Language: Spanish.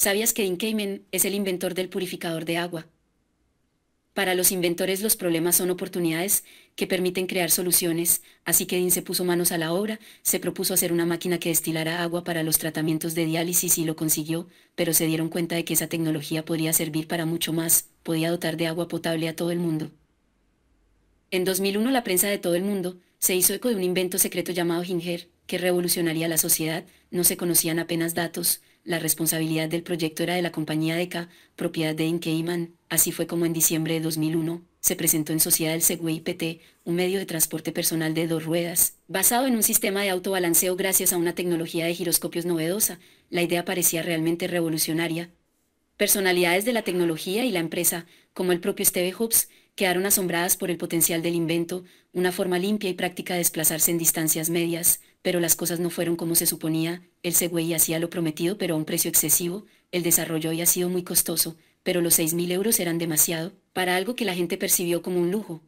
¿Sabías que Inkeimen es el inventor del purificador de agua? Para los inventores los problemas son oportunidades que permiten crear soluciones, así que Dean se puso manos a la obra, se propuso hacer una máquina que destilara agua para los tratamientos de diálisis y lo consiguió, pero se dieron cuenta de que esa tecnología podría servir para mucho más, podía dotar de agua potable a todo el mundo. En 2001 la prensa de todo el mundo se hizo eco de un invento secreto llamado Ginger, que revolucionaría la sociedad, no se conocían apenas datos, la responsabilidad del proyecto era de la compañía DECA, propiedad de Inkeiman, así fue como en diciembre de 2001, se presentó en Sociedad el Segway PT, un medio de transporte personal de dos ruedas. Basado en un sistema de autobalanceo gracias a una tecnología de giroscopios novedosa, la idea parecía realmente revolucionaria. Personalidades de la tecnología y la empresa, como el propio Steve Jobs, quedaron asombradas por el potencial del invento, una forma limpia y práctica de desplazarse en distancias medias, pero las cosas no fueron como se suponía, el Segway hacía lo prometido pero a un precio excesivo, el desarrollo había sido muy costoso, pero los 6.000 euros eran demasiado, para algo que la gente percibió como un lujo,